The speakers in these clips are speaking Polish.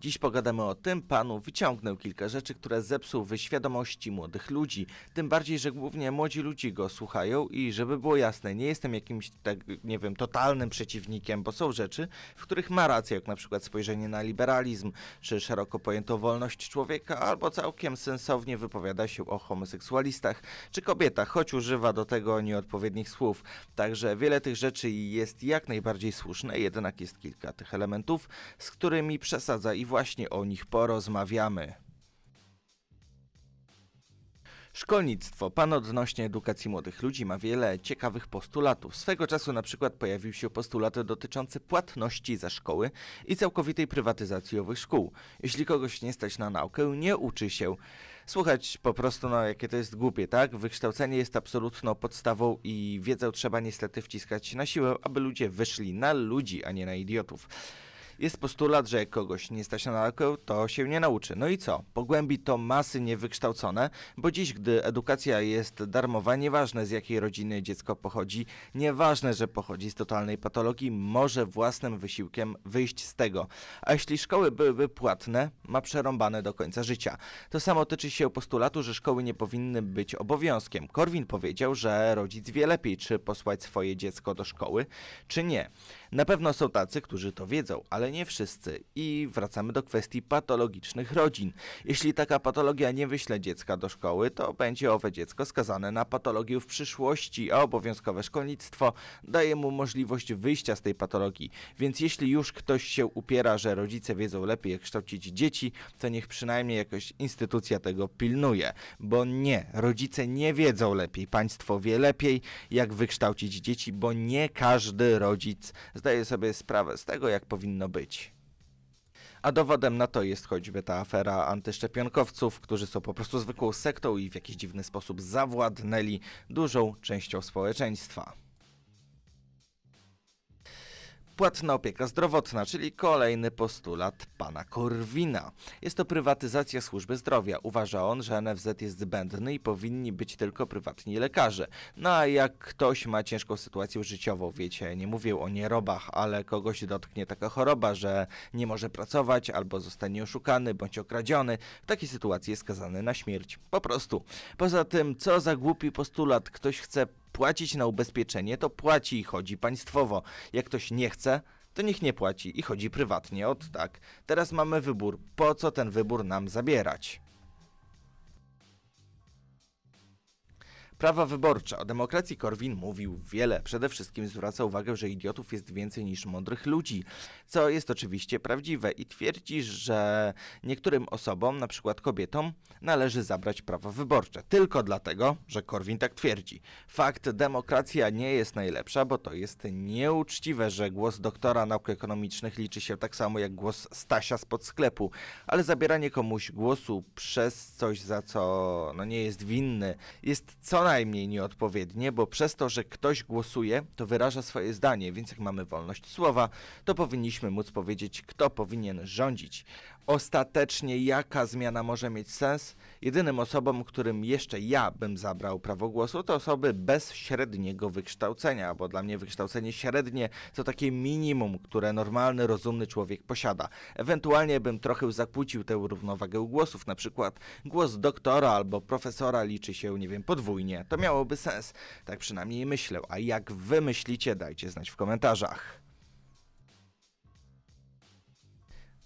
Dziś pogadamy o tym. Panu wyciągnął kilka rzeczy, które zepsuł wyświadomości młodych ludzi. Tym bardziej, że głównie młodzi ludzie go słuchają i żeby było jasne, nie jestem jakimś, tak, nie wiem, totalnym przeciwnikiem, bo są rzeczy, w których ma rację, jak na przykład spojrzenie na liberalizm, czy szeroko pojętą wolność człowieka, albo całkiem sensownie wypowiada się o homoseksualistach, czy kobietach, choć używa do tego nieodpowiednich słów. Także wiele tych rzeczy jest jak najbardziej słuszne, jednak jest kilka tych elementów, z którymi przesadza i właśnie o nich porozmawiamy. Szkolnictwo. Pan odnośnie edukacji młodych ludzi ma wiele ciekawych postulatów. Swego czasu na przykład pojawił się postulat dotyczący płatności za szkoły i całkowitej prywatyzacji owych szkół. Jeśli kogoś nie stać na naukę, nie uczy się. Słuchać po prostu, no jakie to jest głupie, tak? Wykształcenie jest absolutną podstawą i wiedzę trzeba niestety wciskać na siłę, aby ludzie wyszli na ludzi, a nie na idiotów. Jest postulat, że jak kogoś nie stać na naukę, to się nie nauczy. No i co? Pogłębi to masy niewykształcone, bo dziś, gdy edukacja jest darmowa, nieważne z jakiej rodziny dziecko pochodzi, nieważne, że pochodzi z totalnej patologii, może własnym wysiłkiem wyjść z tego. A jeśli szkoły byłyby płatne, ma przerąbane do końca życia. To samo tyczy się postulatu, że szkoły nie powinny być obowiązkiem. Korwin powiedział, że rodzic wie lepiej, czy posłać swoje dziecko do szkoły, czy nie. Na pewno są tacy, którzy to wiedzą, ale nie wszyscy. I wracamy do kwestii patologicznych rodzin. Jeśli taka patologia nie wyśle dziecka do szkoły, to będzie owe dziecko skazane na patologię w przyszłości, a obowiązkowe szkolnictwo daje mu możliwość wyjścia z tej patologii. Więc jeśli już ktoś się upiera, że rodzice wiedzą lepiej, jak kształcić dzieci, to niech przynajmniej jakoś instytucja tego pilnuje. Bo nie, rodzice nie wiedzą lepiej, państwo wie lepiej, jak wykształcić dzieci, bo nie każdy rodzic zdaje sobie sprawę z tego, jak powinno być być. A dowodem na to jest choćby ta afera antyszczepionkowców, którzy są po prostu zwykłą sektą i w jakiś dziwny sposób zawładnęli dużą częścią społeczeństwa bezpłatna opieka zdrowotna, czyli kolejny postulat pana Korwina. Jest to prywatyzacja służby zdrowia. Uważa on, że NFZ jest zbędny i powinni być tylko prywatni lekarze. No a jak ktoś ma ciężką sytuację życiową, wiecie, nie mówię o nierobach, ale kogoś dotknie taka choroba, że nie może pracować albo zostanie oszukany bądź okradziony, w takiej sytuacji jest skazany na śmierć. Po prostu. Poza tym, co za głupi postulat. Ktoś chce płacić na ubezpieczenie, to płaci i chodzi państwowo. Jak ktoś nie chce, to niech nie płaci i chodzi prywatnie, od tak. Teraz mamy wybór. Po co ten wybór nam zabierać? Prawa wyborcze. O demokracji Korwin mówił wiele. Przede wszystkim zwraca uwagę, że idiotów jest więcej niż mądrych ludzi, co jest oczywiście prawdziwe i twierdzi, że niektórym osobom, na przykład kobietom, należy zabrać prawa wyborcze. Tylko dlatego, że Korwin tak twierdzi. Fakt, demokracja nie jest najlepsza, bo to jest nieuczciwe, że głos doktora nauk ekonomicznych liczy się tak samo jak głos Stasia spod sklepu, ale zabieranie komuś głosu przez coś, za co no nie jest winny, jest co najmniej nieodpowiednie, bo przez to, że ktoś głosuje, to wyraża swoje zdanie, więc jak mamy wolność słowa, to powinniśmy móc powiedzieć, kto powinien rządzić. Ostatecznie jaka zmiana może mieć sens? Jedynym osobom, którym jeszcze ja bym zabrał prawo głosu, to osoby bez średniego wykształcenia, bo dla mnie wykształcenie średnie to takie minimum, które normalny, rozumny człowiek posiada. Ewentualnie bym trochę zakłócił tę równowagę głosów, na przykład głos doktora albo profesora liczy się, nie wiem, podwójnie. To miałoby sens. Tak przynajmniej myślę. A jak wy myślicie, dajcie znać w komentarzach.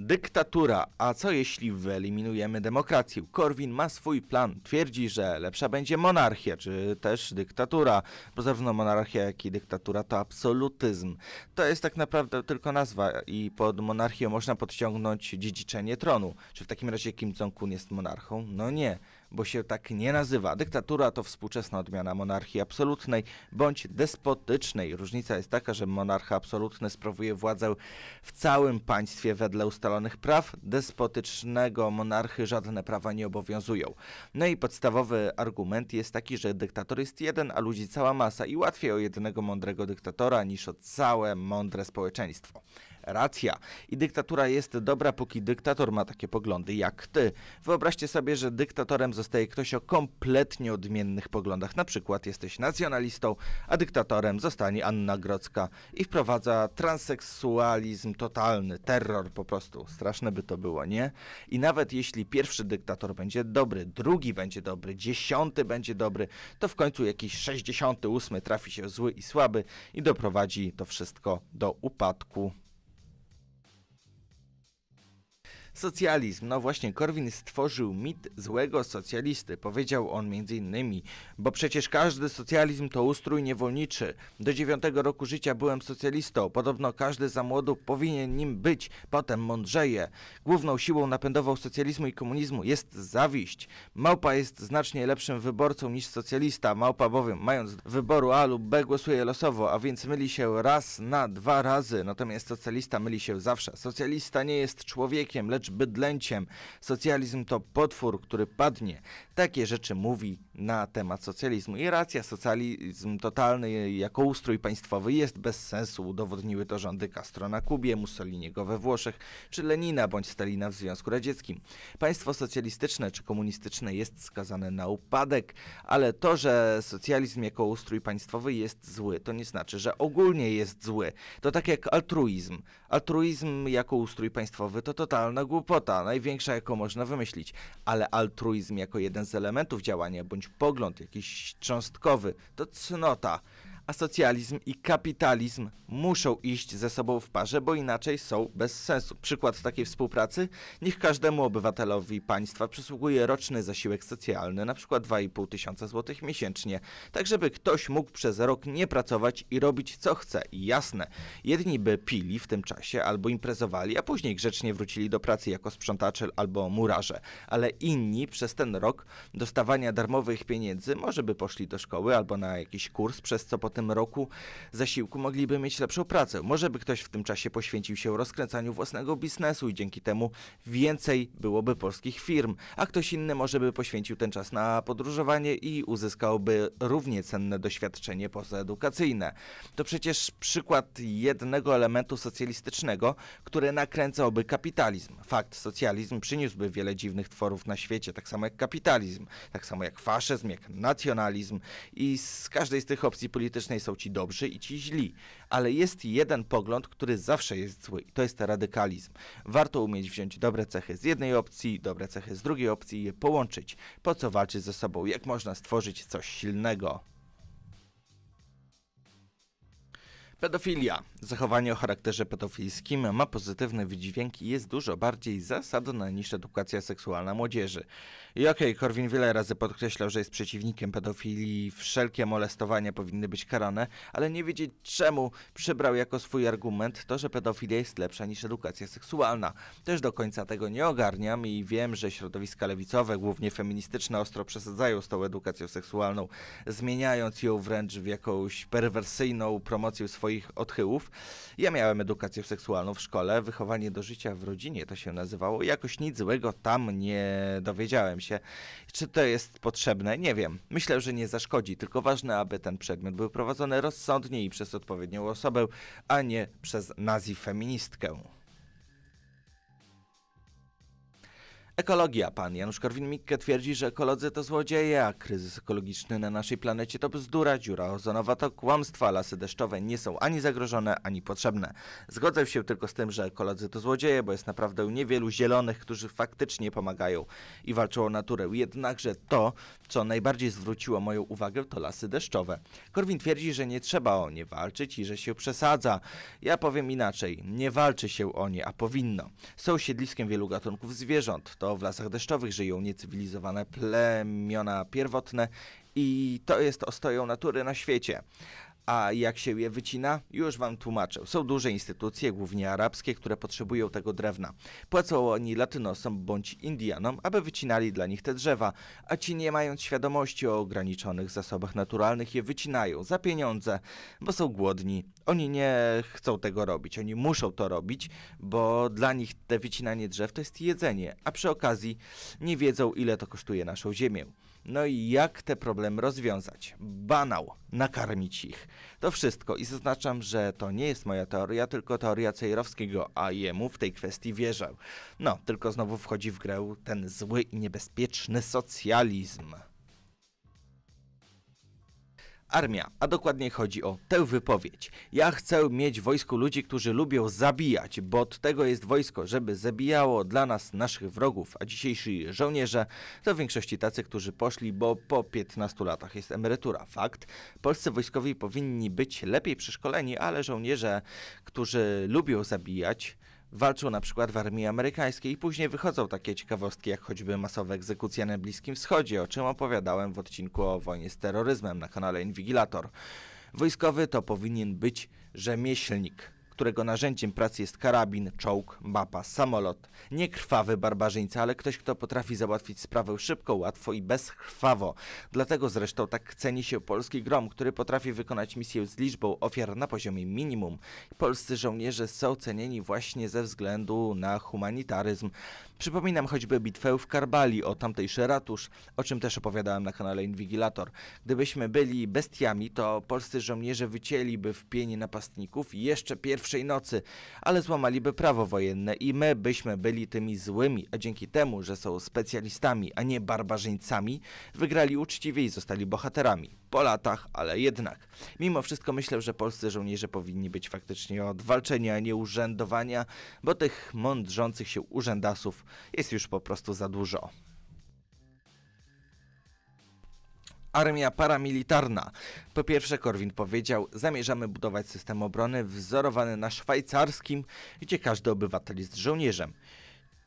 Dyktatura. A co jeśli wyeliminujemy demokrację? Korwin ma swój plan. Twierdzi, że lepsza będzie monarchia, czy też dyktatura. Bo zarówno monarchia, jak i dyktatura to absolutyzm. To jest tak naprawdę tylko nazwa i pod monarchią można podciągnąć dziedziczenie tronu. Czy w takim razie Kim Jong-un jest monarchą? No nie bo się tak nie nazywa. Dyktatura to współczesna odmiana monarchii absolutnej bądź despotycznej. Różnica jest taka, że monarcha absolutny sprawuje władzę w całym państwie wedle ustalonych praw. Despotycznego monarchy żadne prawa nie obowiązują. No i podstawowy argument jest taki, że dyktator jest jeden, a ludzi cała masa i łatwiej o jednego mądrego dyktatora niż o całe mądre społeczeństwo racja. I dyktatura jest dobra, póki dyktator ma takie poglądy jak ty. Wyobraźcie sobie, że dyktatorem zostaje ktoś o kompletnie odmiennych poglądach. Na przykład jesteś nacjonalistą, a dyktatorem zostanie Anna Grodzka i wprowadza transseksualizm totalny, terror po prostu. Straszne by to było, nie? I nawet jeśli pierwszy dyktator będzie dobry, drugi będzie dobry, dziesiąty będzie dobry, to w końcu jakiś sześćdziesiąty ósmy trafi się zły i słaby i doprowadzi to wszystko do upadku. Socjalizm. No właśnie, Korwin stworzył mit złego socjalisty. Powiedział on między innymi, bo przecież każdy socjalizm to ustrój niewolniczy. Do dziewiątego roku życia byłem socjalistą. Podobno każdy za młodu powinien nim być. Potem mądrzeje. Główną siłą napędową socjalizmu i komunizmu jest zawiść. Małpa jest znacznie lepszym wyborcą niż socjalista. Małpa bowiem, mając wyboru A lub B, głosuje losowo, a więc myli się raz na dwa razy. Natomiast socjalista myli się zawsze. Socjalista nie jest człowiekiem, lecz bydlęciem. Socjalizm to potwór, który padnie. Takie rzeczy mówi na temat socjalizmu. I racja, socjalizm totalny jako ustrój państwowy jest bez sensu, udowodniły to rządy Castro na Kubie, Mussoliniego we Włoszech, czy Lenina bądź Stalina w Związku Radzieckim. Państwo socjalistyczne czy komunistyczne jest skazane na upadek, ale to, że socjalizm jako ustrój państwowy jest zły, to nie znaczy, że ogólnie jest zły. To tak jak altruizm. Altruizm jako ustrój państwowy to totalna głupota, największa jaką można wymyślić, ale altruizm jako jeden z elementów działania bądź pogląd jakiś cząstkowy, to cnota a socjalizm i kapitalizm muszą iść ze sobą w parze, bo inaczej są bez sensu. Przykład takiej współpracy? Niech każdemu obywatelowi państwa przysługuje roczny zasiłek socjalny, np. 2,5 tysiąca złotych miesięcznie, tak żeby ktoś mógł przez rok nie pracować i robić co chce. I jasne, jedni by pili w tym czasie albo imprezowali, a później grzecznie wrócili do pracy jako sprzątacze albo murarze, ale inni przez ten rok dostawania darmowych pieniędzy może by poszli do szkoły albo na jakiś kurs, przez co potem roku zasiłku, mogliby mieć lepszą pracę. Może by ktoś w tym czasie poświęcił się rozkręcaniu własnego biznesu i dzięki temu więcej byłoby polskich firm, a ktoś inny może by poświęcił ten czas na podróżowanie i uzyskałby równie cenne doświadczenie pozaedukacyjne. To przecież przykład jednego elementu socjalistycznego, który nakręcałby kapitalizm. Fakt, socjalizm przyniósłby wiele dziwnych tworów na świecie, tak samo jak kapitalizm, tak samo jak faszyzm, jak nacjonalizm i z każdej z tych opcji politycznych politycznej są ci dobrzy i ci źli, ale jest jeden pogląd, który zawsze jest zły i to jest radykalizm. Warto umieć wziąć dobre cechy z jednej opcji, dobre cechy z drugiej opcji i je połączyć. Po co walczyć ze sobą? Jak można stworzyć coś silnego? Pedofilia. Zachowanie o charakterze pedofilskim ma pozytywny wydźwięk i jest dużo bardziej zasadne niż edukacja seksualna młodzieży. I okej, okay, Korwin wiele razy podkreślał, że jest przeciwnikiem pedofilii, wszelkie molestowania powinny być karane, ale nie wiedzieć czemu przybrał jako swój argument to, że pedofilia jest lepsza niż edukacja seksualna. Też do końca tego nie ogarniam i wiem, że środowiska lewicowe, głównie feministyczne, ostro przesadzają z tą edukacją seksualną, zmieniając ją wręcz w jakąś perwersyjną promocję swojej swoich odchyłów. Ja miałem edukację seksualną w szkole, wychowanie do życia w rodzinie to się nazywało. Jakoś nic złego tam nie dowiedziałem się. Czy to jest potrzebne? Nie wiem. Myślę, że nie zaszkodzi, tylko ważne, aby ten przedmiot był prowadzony rozsądnie i przez odpowiednią osobę, a nie przez nazifeministkę. Ekologia. Pan Janusz Korwin-Mikke twierdzi, że ekolodzy to złodzieje, a kryzys ekologiczny na naszej planecie to bzdura, dziura ozonowa to kłamstwa, lasy deszczowe nie są ani zagrożone, ani potrzebne. Zgodzę się tylko z tym, że ekolodzy to złodzieje, bo jest naprawdę niewielu zielonych, którzy faktycznie pomagają i walczą o naturę. Jednakże to, co najbardziej zwróciło moją uwagę, to lasy deszczowe. Korwin twierdzi, że nie trzeba o nie walczyć i że się przesadza. Ja powiem inaczej, nie walczy się o nie, a powinno. Są siedliskiem wielu gatunków zwierząt. To to w lasach deszczowych żyją niecywilizowane plemiona pierwotne i to jest ostoją natury na świecie. A jak się je wycina? Już wam tłumaczę. Są duże instytucje, głównie arabskie, które potrzebują tego drewna. Płacą oni latynosom bądź Indianom, aby wycinali dla nich te drzewa, a ci nie mając świadomości o ograniczonych zasobach naturalnych je wycinają za pieniądze, bo są głodni. Oni nie chcą tego robić, oni muszą to robić, bo dla nich te wycinanie drzew to jest jedzenie, a przy okazji nie wiedzą ile to kosztuje naszą ziemię. No i jak te problemy rozwiązać? Banał, nakarmić ich. To wszystko i zaznaczam, że to nie jest moja teoria, tylko teoria Cejrowskiego, a jemu w tej kwestii wierzę. No, tylko znowu wchodzi w grę ten zły i niebezpieczny socjalizm armia, a dokładniej chodzi o tę wypowiedź. Ja chcę mieć w wojsku ludzi, którzy lubią zabijać, bo od tego jest wojsko, żeby zabijało dla nas naszych wrogów, a dzisiejsi żołnierze to w większości tacy, którzy poszli, bo po 15 latach jest emerytura. Fakt, polscy wojskowi powinni być lepiej przeszkoleni, ale żołnierze, którzy lubią zabijać, Walczył na przykład w armii amerykańskiej i później wychodzą takie ciekawostki jak choćby masowe egzekucje na Bliskim Wschodzie, o czym opowiadałem w odcinku o wojnie z terroryzmem na kanale Inwigilator. Wojskowy to powinien być rzemieślnik którego narzędziem pracy jest karabin, czołg, mapa, samolot. Nie krwawy barbarzyńca, ale ktoś, kto potrafi załatwić sprawę szybko, łatwo i bezkrwawo. Dlatego zresztą tak ceni się polski grom, który potrafi wykonać misję z liczbą ofiar na poziomie minimum. Polscy żołnierze są cenieni właśnie ze względu na humanitaryzm. Przypominam choćby bitwę w Karbali o tamtejszy ratusz, o czym też opowiadałem na kanale Inwigilator. Gdybyśmy byli bestiami, to polscy żołnierze wycięliby w pieni napastników i jeszcze pierwszy pierwszej nocy, ale złamaliby prawo wojenne i my byśmy byli tymi złymi, a dzięki temu, że są specjalistami, a nie barbarzyńcami, wygrali uczciwie i zostali bohaterami. Po latach, ale jednak. Mimo wszystko myślę, że polscy żołnierze powinni być faktycznie od walczenia, a nie urzędowania, bo tych mądrzących się urzędasów jest już po prostu za dużo. armia paramilitarna. Po pierwsze, Korwin powiedział, zamierzamy budować system obrony wzorowany na szwajcarskim, gdzie każdy obywatel jest żołnierzem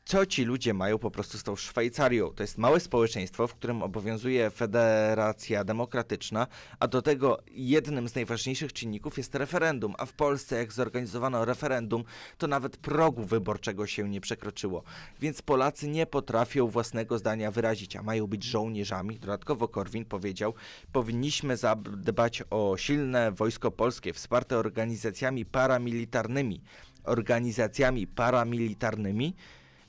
co ci ludzie mają po prostu z tą Szwajcarią. To jest małe społeczeństwo, w którym obowiązuje federacja demokratyczna, a do tego jednym z najważniejszych czynników jest referendum. A w Polsce, jak zorganizowano referendum, to nawet progu wyborczego się nie przekroczyło. Więc Polacy nie potrafią własnego zdania wyrazić, a mają być żołnierzami. Dodatkowo Korwin powiedział, powinniśmy zadbać o silne wojsko polskie, wsparte organizacjami paramilitarnymi. Organizacjami paramilitarnymi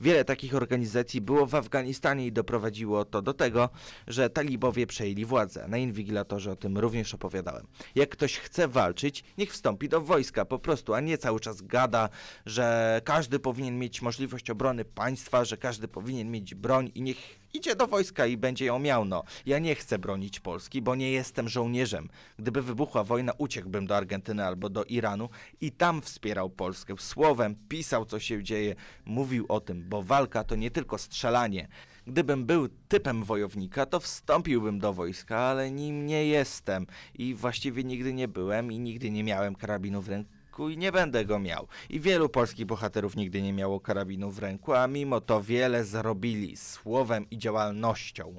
Wiele takich organizacji było w Afganistanie i doprowadziło to do tego, że talibowie przejęli władzę. Na inwigilatorze o tym również opowiadałem. Jak ktoś chce walczyć, niech wstąpi do wojska po prostu, a nie cały czas gada, że każdy powinien mieć możliwość obrony państwa, że każdy powinien mieć broń i niech idzie do wojska i będzie ją miał. No, ja nie chcę bronić Polski, bo nie jestem żołnierzem. Gdyby wybuchła wojna, uciekłbym do Argentyny albo do Iranu i tam wspierał Polskę. Słowem pisał, co się dzieje, mówił o tym, bo walka to nie tylko strzelanie. Gdybym był typem wojownika, to wstąpiłbym do wojska, ale nim nie jestem i właściwie nigdy nie byłem i nigdy nie miałem karabinu w ręku ręku i nie będę go miał. I wielu polskich bohaterów nigdy nie miało karabinu w ręku, a mimo to wiele zrobili słowem i działalnością.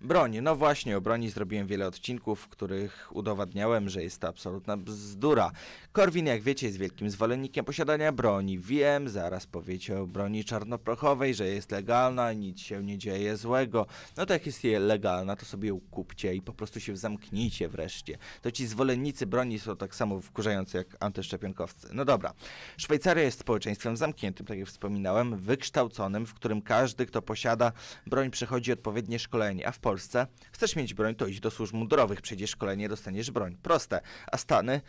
Broń. No właśnie, o broni zrobiłem wiele odcinków, w których udowadniałem, że jest to absolutna bzdura. Korwin, jak wiecie, jest wielkim zwolennikiem posiadania broni. Wiem, zaraz powiecie o broni czarnoprochowej, że jest legalna, nic się nie dzieje złego. No to jak jest legalna, to sobie ją kupcie i po prostu się zamknijcie wreszcie. To ci zwolennicy broni są tak samo wkurzający jak antyszczepionkowcy. No dobra. Szwajcaria jest społeczeństwem zamkniętym, tak jak wspominałem, wykształconym, w którym każdy, kto posiada broń, przechodzi odpowiednie szkolenie. A w Polsce chcesz mieć broń, to idź do służb mundurowych, przejdziesz szkolenie, dostaniesz broń. Proste. A Stany...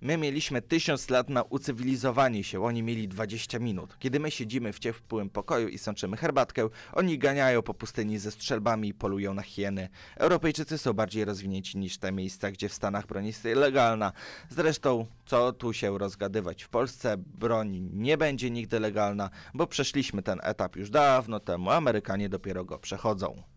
My mieliśmy tysiąc lat na ucywilizowanie się, oni mieli 20 minut. Kiedy my siedzimy w ciepłym pokoju i sączymy herbatkę, oni ganiają po pustyni ze strzelbami i polują na hieny. Europejczycy są bardziej rozwinięci niż te miejsca, gdzie w Stanach broń jest legalna. Zresztą, co tu się rozgadywać? W Polsce broń nie będzie nigdy legalna, bo przeszliśmy ten etap już dawno temu, Amerykanie dopiero go przechodzą.